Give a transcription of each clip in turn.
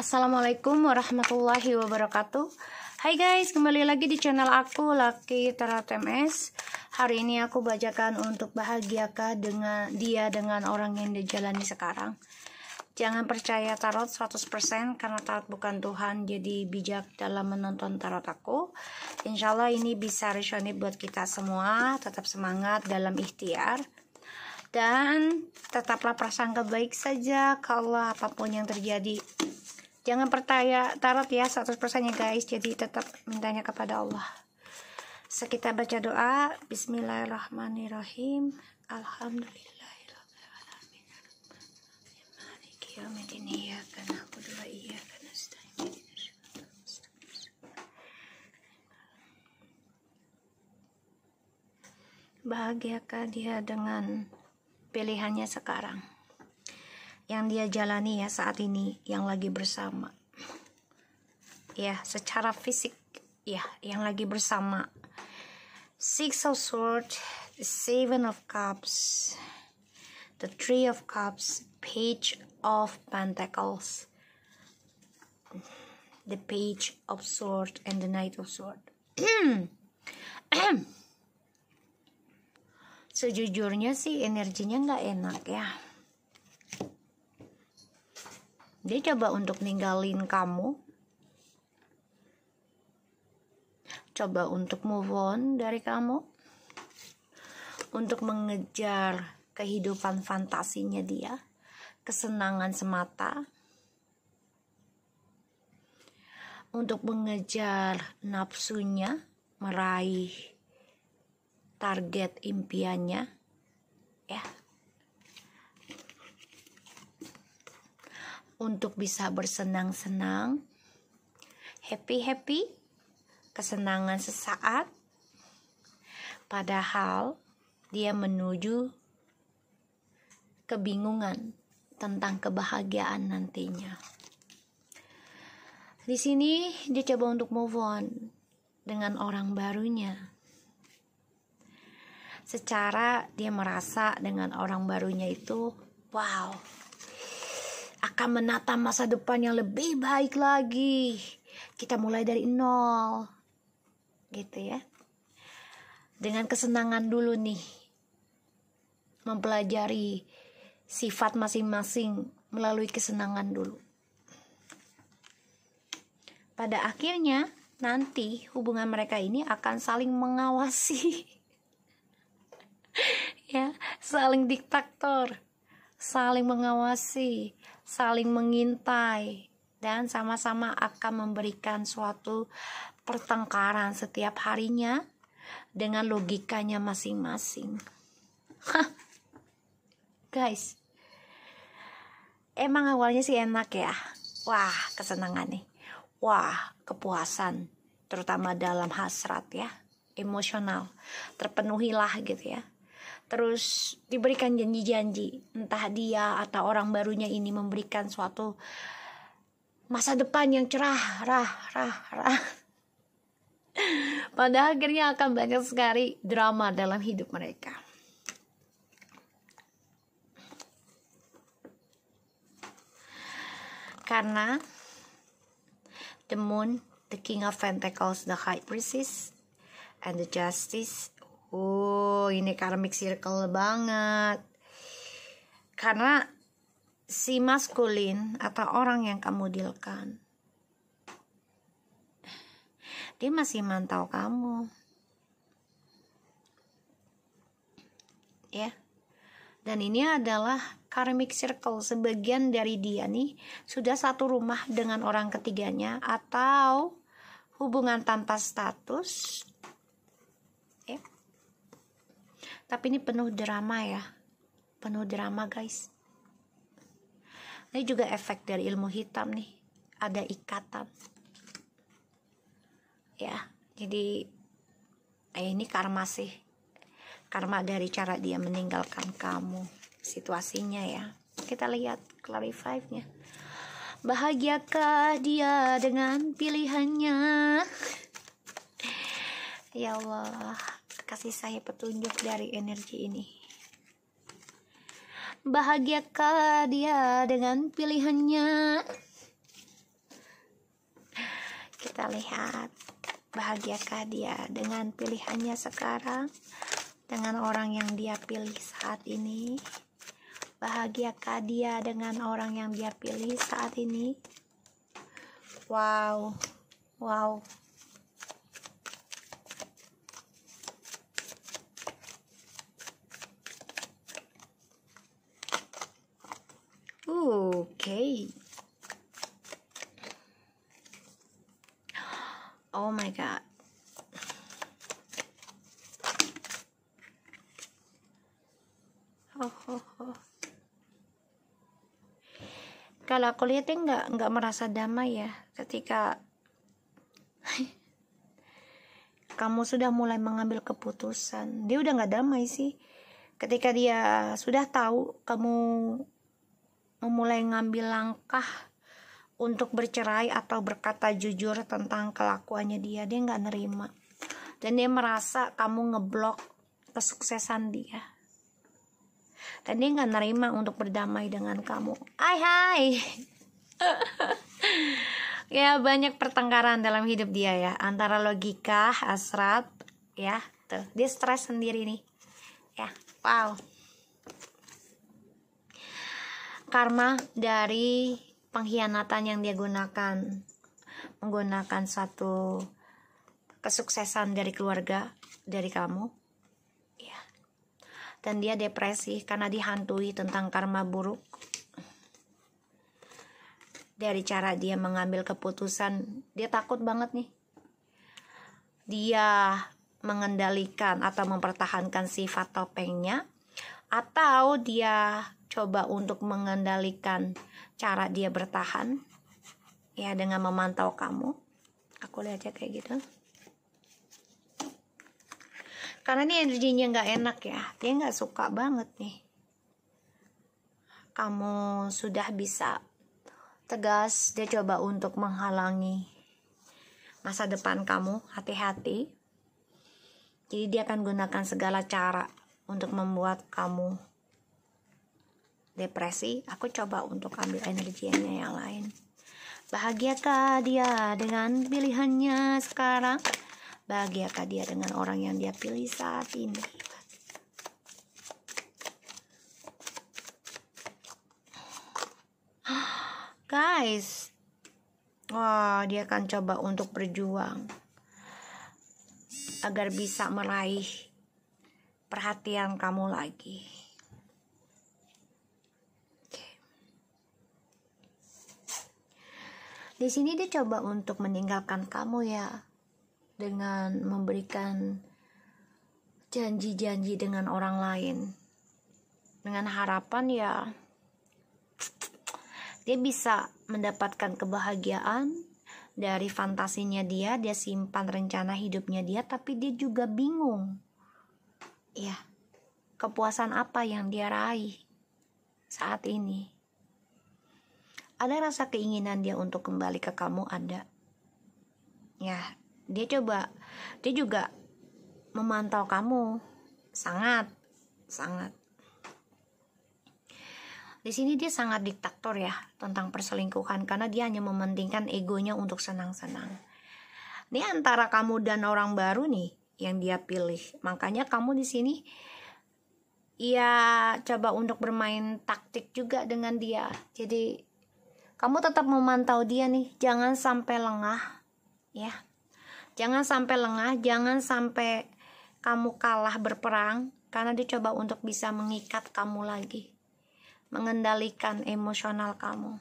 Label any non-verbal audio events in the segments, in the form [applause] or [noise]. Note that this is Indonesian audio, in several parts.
Assalamualaikum warahmatullahi wabarakatuh Hai guys, kembali lagi di channel aku Laki Tarot MS Hari ini aku bacakan untuk bahagiakah dengan dia dengan orang yang dijalani sekarang Jangan percaya tarot 100% karena tarot bukan Tuhan Jadi bijak dalam menonton tarot aku Insya Allah ini bisa resonate buat kita semua Tetap semangat dalam ikhtiar dan tetaplah prasangka baik saja kalau apapun yang terjadi jangan percaya tarot ya 100% ya guys jadi tetap mintanya kepada Allah sekitar baca doa Bismillahirrahmanirrahim Alhamdulillah Bahagiakah dia dengan pilihannya sekarang yang dia jalani ya saat ini yang lagi bersama ya secara fisik ya yang lagi bersama six of swords the seven of cups the three of cups page of pentacles the page of sword and the knight of sword [clears throat] sejujurnya sih energinya nggak enak ya dia coba untuk ninggalin kamu coba untuk move on dari kamu untuk mengejar kehidupan fantasinya dia kesenangan semata untuk mengejar nafsunya, meraih target impiannya, ya. untuk bisa bersenang-senang, happy-happy, kesenangan sesaat, padahal dia menuju kebingungan tentang kebahagiaan nantinya. Di sini dia coba untuk move on dengan orang barunya. Secara dia merasa dengan orang barunya itu wow, akan menata masa depan yang lebih baik lagi. Kita mulai dari nol. Gitu ya. Dengan kesenangan dulu nih. Mempelajari sifat masing-masing melalui kesenangan dulu. Pada akhirnya, nanti hubungan mereka ini akan saling mengawasi. [laughs] ya, saling diktator, saling mengawasi saling mengintai dan sama-sama akan memberikan suatu pertengkaran setiap harinya dengan logikanya masing-masing. [laughs] Guys, emang awalnya sih enak ya. Wah, kesenangan nih. Wah, kepuasan terutama dalam hasrat ya, emosional. Terpenuhilah gitu ya terus diberikan janji-janji entah dia atau orang barunya ini memberikan suatu masa depan yang cerah rah rah rah [laughs] pada akhirnya akan banyak sekali drama dalam hidup mereka karena the moon the king of pentacles the high priestess and the justice Oh, ini karmic circle banget. Karena si maskulin atau orang yang kamu dealkan, dia masih mantau kamu. Ya. Dan ini adalah karmic circle sebagian dari dia nih sudah satu rumah dengan orang ketiganya atau hubungan tanpa status tapi ini penuh drama ya penuh drama guys ini juga efek dari ilmu hitam nih ada ikatan ya jadi eh, ini karma sih karma dari cara dia meninggalkan kamu situasinya ya kita lihat clarify nya bahagiakah dia dengan pilihannya ya Allah kasih saya petunjuk dari energi ini Bahagiakah dia dengan pilihannya kita lihat bahagiakah dia dengan pilihannya sekarang dengan orang yang dia pilih saat ini bahagiakah dia dengan orang yang dia pilih saat ini wow wow Okay. Oh my god. Oh, oh, oh. Kalau aku lihat ya, nggak nggak merasa damai ya ketika [laughs] kamu sudah mulai mengambil keputusan. Dia udah nggak damai sih. Ketika dia sudah tahu kamu memulai ngambil langkah untuk bercerai atau berkata jujur tentang kelakuannya dia dia nggak nerima dan dia merasa kamu ngeblok kesuksesan dia dan dia nggak nerima untuk berdamai dengan kamu hai hai [laughs] ya banyak pertengkaran dalam hidup dia ya antara logika asrat ya tuh dia stres sendiri nih ya wow karma dari pengkhianatan yang dia gunakan menggunakan satu kesuksesan dari keluarga dari kamu ya dan dia depresi karena dihantui tentang karma buruk dari cara dia mengambil keputusan dia takut banget nih dia mengendalikan atau mempertahankan sifat topengnya atau dia coba untuk mengendalikan cara dia bertahan ya dengan memantau kamu aku lihat aja kayak gitu karena ini energinya nggak enak ya dia nggak suka banget nih kamu sudah bisa tegas dia coba untuk menghalangi masa depan kamu hati-hati jadi dia akan gunakan segala cara untuk membuat kamu depresi, aku coba untuk ambil energinya yang lain. Bahagiakah dia dengan pilihannya sekarang? Bahagiakah dia dengan orang yang dia pilih saat ini? [gasps] Guys, wah dia akan coba untuk berjuang agar bisa meraih perhatian kamu lagi. Di sini dia coba untuk meninggalkan kamu ya dengan memberikan janji-janji dengan orang lain. Dengan harapan ya dia bisa mendapatkan kebahagiaan dari fantasinya dia, dia simpan rencana hidupnya dia, tapi dia juga bingung. Ya, kepuasan apa yang dia raih saat ini? ada rasa keinginan dia untuk kembali ke kamu ada ya dia coba dia juga memantau kamu sangat sangat di sini dia sangat diktator ya tentang perselingkuhan karena dia hanya mementingkan egonya untuk senang-senang. Ini antara kamu dan orang baru nih yang dia pilih. Makanya kamu di sini ya coba untuk bermain taktik juga dengan dia. Jadi kamu tetap memantau dia nih, jangan sampai lengah, ya. Jangan sampai lengah, jangan sampai kamu kalah berperang karena dia coba untuk bisa mengikat kamu lagi. Mengendalikan emosional kamu.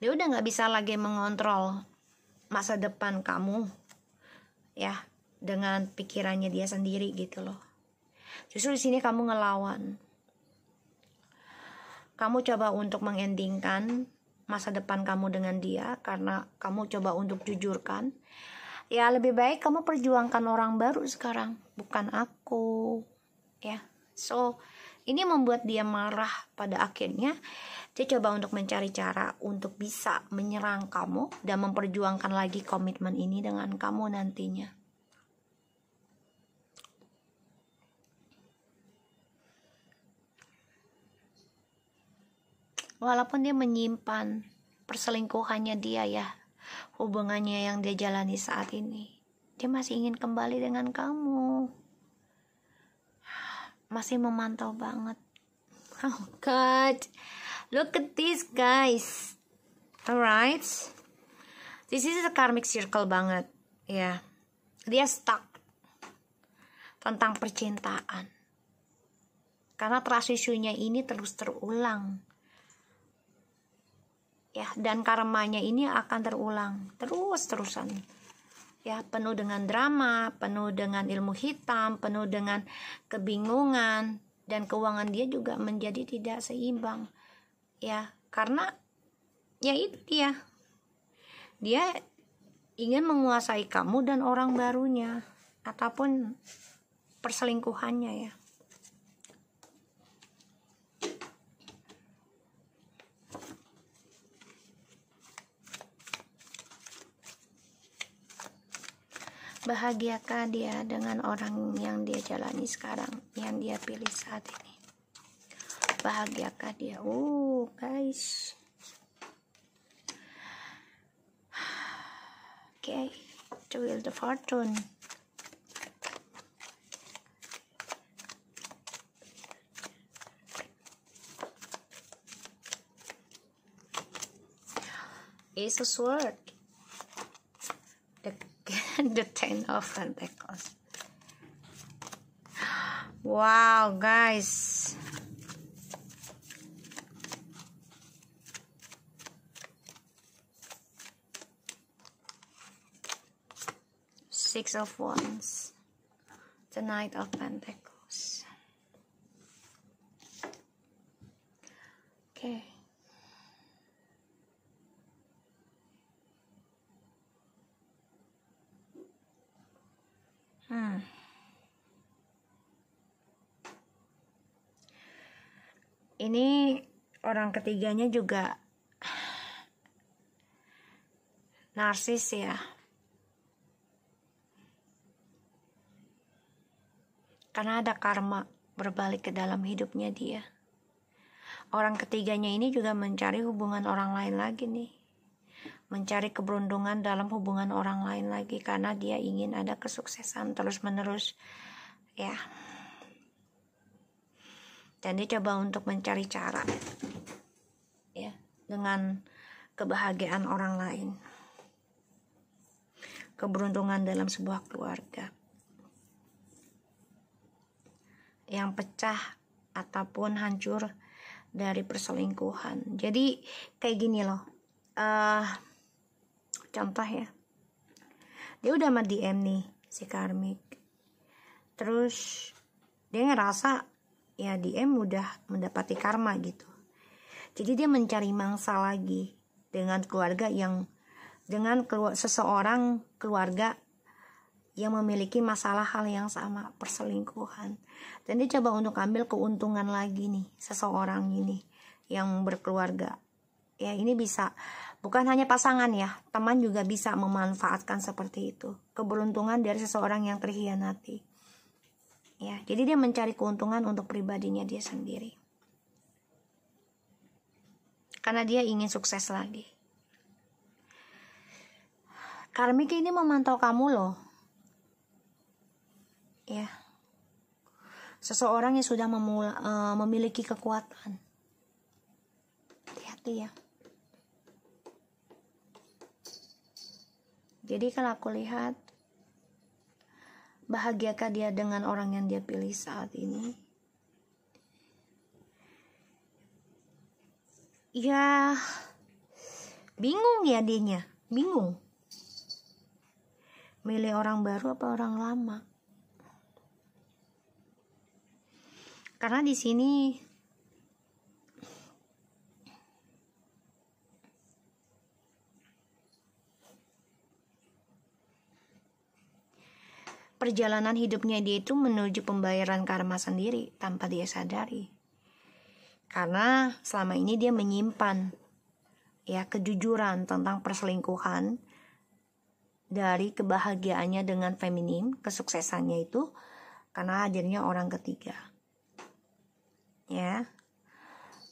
Dia udah nggak bisa lagi mengontrol masa depan kamu, ya, dengan pikirannya dia sendiri gitu loh. Justru di sini kamu ngelawan. Kamu coba untuk mengendingkan masa depan kamu dengan dia karena kamu coba untuk jujurkan. Ya lebih baik kamu perjuangkan orang baru sekarang, bukan aku. Ya. So, ini membuat dia marah pada akhirnya. Dia coba untuk mencari cara untuk bisa menyerang kamu dan memperjuangkan lagi komitmen ini dengan kamu nantinya. walaupun dia menyimpan perselingkuhannya dia ya hubungannya yang dia jalani saat ini dia masih ingin kembali dengan kamu masih memantau banget [laughs] oh god look at this guys alright this is a karmic circle banget ya yeah. dia stuck tentang percintaan karena trust ini terus terulang ya dan karmanya ini akan terulang terus terusan ya penuh dengan drama penuh dengan ilmu hitam penuh dengan kebingungan dan keuangan dia juga menjadi tidak seimbang ya karena ya itu dia dia ingin menguasai kamu dan orang barunya ataupun perselingkuhannya ya bahagiakah dia dengan orang yang dia jalani sekarang yang dia pilih saat ini bahagiakah dia uh guys oke okay. to will the fortune is a sword the ten of pentacles wow guys six of wands the knight of pentacles Hmm. Ini orang ketiganya juga narsis ya. Karena ada karma berbalik ke dalam hidupnya dia. Orang ketiganya ini juga mencari hubungan orang lain lagi nih mencari keberuntungan dalam hubungan orang lain lagi karena dia ingin ada kesuksesan terus-menerus ya dan dia coba untuk mencari cara ya dengan kebahagiaan orang lain keberuntungan dalam sebuah keluarga yang pecah ataupun hancur dari perselingkuhan jadi kayak gini loh uh, contoh ya dia udah sama DM nih si karmik terus dia ngerasa ya DM udah mendapati karma gitu jadi dia mencari mangsa lagi dengan keluarga yang dengan keluar, seseorang keluarga yang memiliki masalah hal yang sama perselingkuhan dan dia coba untuk ambil keuntungan lagi nih seseorang ini yang berkeluarga ya ini bisa bukan hanya pasangan ya teman juga bisa memanfaatkan seperti itu keberuntungan dari seseorang yang terhianati ya jadi dia mencari keuntungan untuk pribadinya dia sendiri karena dia ingin sukses lagi karmik ini memantau kamu loh ya seseorang yang sudah memula, eh, memiliki kekuatan hati-hati ya Jadi kalau aku lihat bahagiakah dia dengan orang yang dia pilih saat ini? Ya bingung ya dia, bingung. Milih orang baru apa orang lama? Karena di sini perjalanan hidupnya dia itu menuju pembayaran karma sendiri tanpa dia sadari. Karena selama ini dia menyimpan ya kejujuran tentang perselingkuhan dari kebahagiaannya dengan feminim, kesuksesannya itu karena hadirnya orang ketiga. Ya.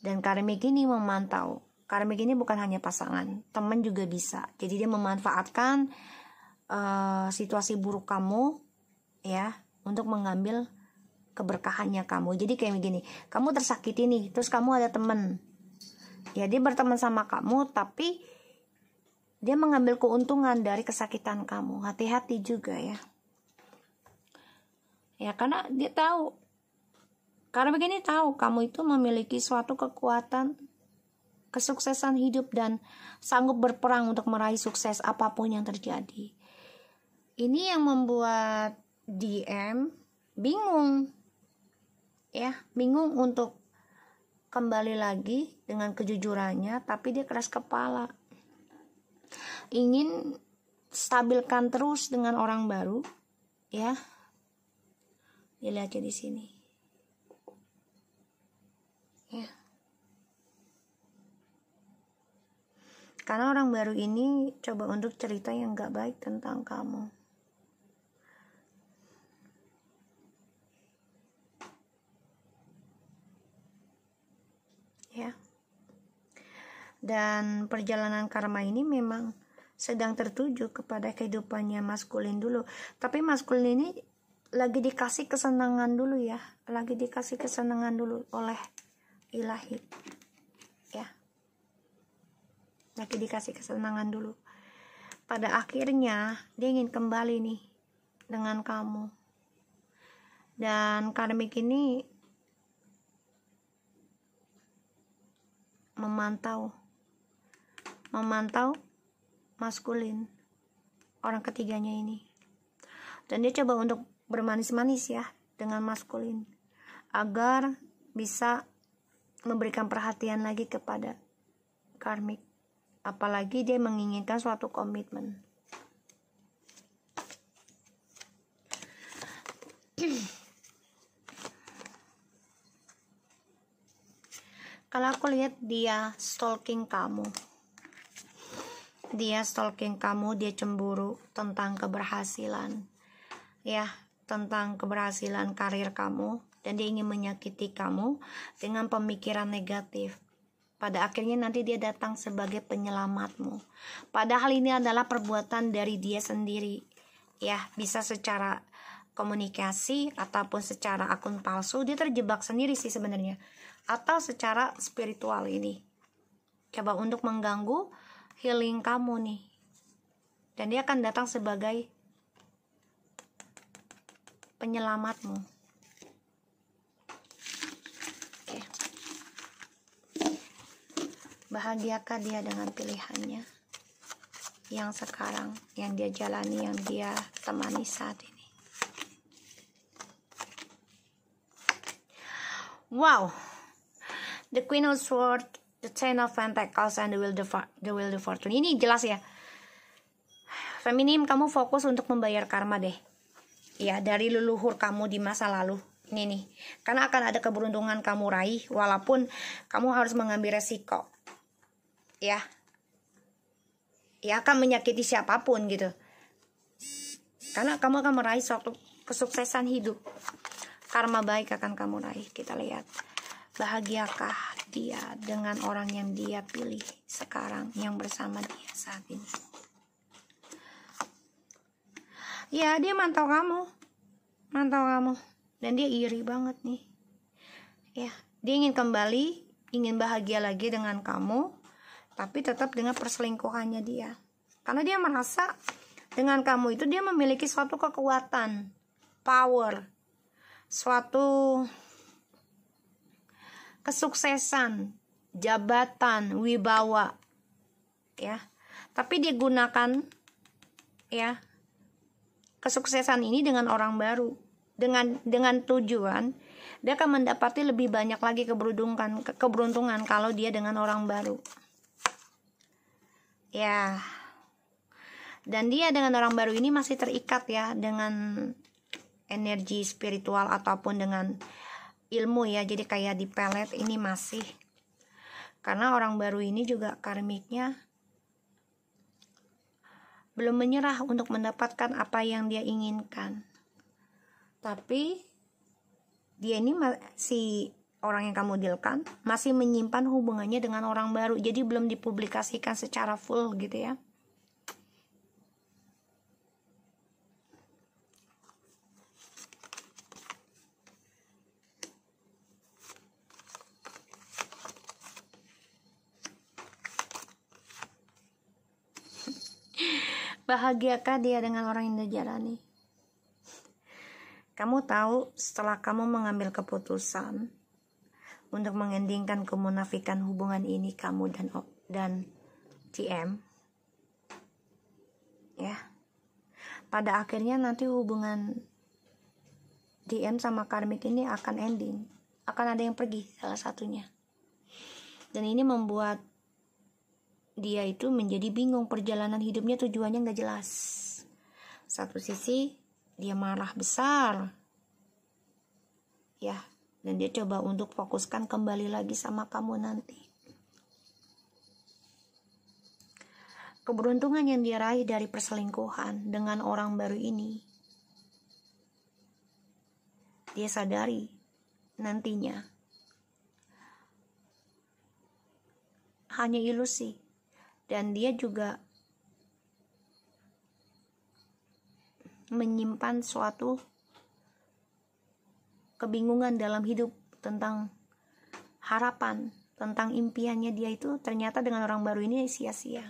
Dan karmik ini memantau. Karmik ini bukan hanya pasangan, teman juga bisa. Jadi dia memanfaatkan uh, situasi buruk kamu ya untuk mengambil keberkahannya kamu jadi kayak begini kamu tersakiti nih terus kamu ada temen ya dia berteman sama kamu tapi dia mengambil keuntungan dari kesakitan kamu hati-hati juga ya ya karena dia tahu karena begini tahu kamu itu memiliki suatu kekuatan kesuksesan hidup dan sanggup berperang untuk meraih sukses apapun yang terjadi ini yang membuat DM bingung ya bingung untuk kembali lagi dengan kejujurannya tapi dia keras kepala ingin stabilkan terus dengan orang baru ya dilihatnya di sini ya karena orang baru ini coba untuk cerita yang gak baik tentang kamu dan perjalanan karma ini memang sedang tertuju kepada kehidupannya maskulin dulu tapi maskulin ini lagi dikasih kesenangan dulu ya lagi dikasih kesenangan dulu oleh ilahi ya lagi dikasih kesenangan dulu pada akhirnya dia ingin kembali nih dengan kamu dan karmik ini memantau memantau maskulin orang ketiganya ini dan dia coba untuk bermanis-manis ya dengan maskulin agar bisa memberikan perhatian lagi kepada karmik apalagi dia menginginkan suatu komitmen kalau aku lihat dia stalking kamu dia stalking kamu, dia cemburu tentang keberhasilan. Ya, tentang keberhasilan karir kamu dan dia ingin menyakiti kamu dengan pemikiran negatif. Pada akhirnya nanti dia datang sebagai penyelamatmu. Padahal ini adalah perbuatan dari dia sendiri. Ya, bisa secara komunikasi ataupun secara akun palsu dia terjebak sendiri sih sebenarnya atau secara spiritual ini. Coba untuk mengganggu healing kamu nih dan dia akan datang sebagai penyelamatmu Oke. bahagiakah dia dengan pilihannya yang sekarang yang dia jalani yang dia temani saat ini wow the queen of swords the Ten of Pentacles and the Will of, the Wheel of Fortune. Ini jelas ya. Feminim, kamu fokus untuk membayar karma deh. Ya, dari leluhur kamu di masa lalu. Ini nih. Karena akan ada keberuntungan kamu raih walaupun kamu harus mengambil resiko. Ya. Ya akan menyakiti siapapun gitu. Karena kamu akan meraih suatu kesuksesan hidup. Karma baik akan kamu raih. Kita lihat. Bahagiakah dia dengan orang yang dia pilih sekarang yang bersama dia saat ini? Ya, dia mantau kamu. Mantau kamu. Dan dia iri banget nih. Ya, dia ingin kembali, ingin bahagia lagi dengan kamu, tapi tetap dengan perselingkuhannya dia. Karena dia merasa dengan kamu itu dia memiliki suatu kekuatan, power, suatu kesuksesan, jabatan, wibawa. Ya. Tapi dia gunakan ya kesuksesan ini dengan orang baru. Dengan dengan tujuan dia akan mendapati lebih banyak lagi keberuntungan ke, keberuntungan kalau dia dengan orang baru. Ya. Dan dia dengan orang baru ini masih terikat ya dengan energi spiritual ataupun dengan ilmu ya jadi kayak di pelet ini masih karena orang baru ini juga karmiknya belum menyerah untuk mendapatkan apa yang dia inginkan tapi dia ini masih orang yang kamu dealkan masih menyimpan hubungannya dengan orang baru jadi belum dipublikasikan secara full gitu ya Bahagiakah dia dengan orang yang dia jalani? Kamu tahu, setelah kamu mengambil keputusan untuk mengendingkan kemunafikan hubungan ini kamu dan dan TM, ya. Pada akhirnya nanti hubungan DM sama karmik ini akan ending, akan ada yang pergi salah satunya. Dan ini membuat dia itu menjadi bingung perjalanan hidupnya tujuannya nggak jelas. Satu sisi dia marah besar, ya, dan dia coba untuk fokuskan kembali lagi sama kamu nanti. Keberuntungan yang dia raih dari perselingkuhan dengan orang baru ini, dia sadari nantinya hanya ilusi dan dia juga menyimpan suatu kebingungan dalam hidup tentang harapan, tentang impiannya dia itu ternyata dengan orang baru ini sia-sia.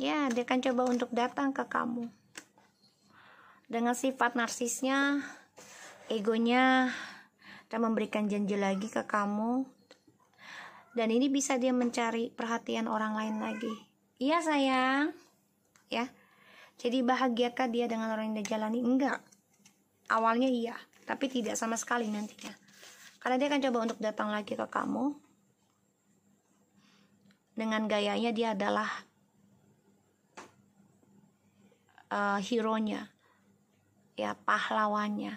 Ya, dia akan coba untuk datang ke kamu. Dengan sifat narsisnya, egonya, dan memberikan janji lagi ke kamu dan ini bisa dia mencari perhatian orang lain lagi iya sayang ya jadi bahagiakah dia dengan orang yang dia jalani enggak awalnya iya tapi tidak sama sekali nantinya karena dia akan coba untuk datang lagi ke kamu dengan gayanya dia adalah uh, eh, hero nya ya pahlawannya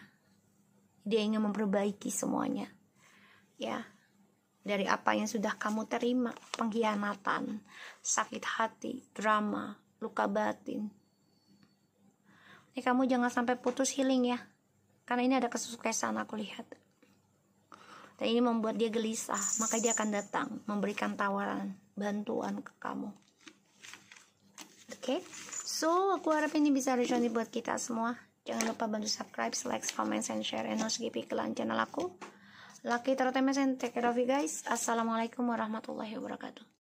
dia ingin memperbaiki semuanya ya dari apa yang sudah kamu terima, pengkhianatan, sakit hati, drama, luka batin. Ini eh, kamu jangan sampai putus healing ya, karena ini ada kesuksesan aku lihat. Dan ini membuat dia gelisah, maka dia akan datang memberikan tawaran bantuan ke kamu. Oke, okay? so aku harap ini bisa resonate buat kita semua. Jangan lupa bantu subscribe, like, comment, and share, and subscribe skip channel aku. Laki terutama saya guys. Assalamualaikum warahmatullahi wabarakatuh.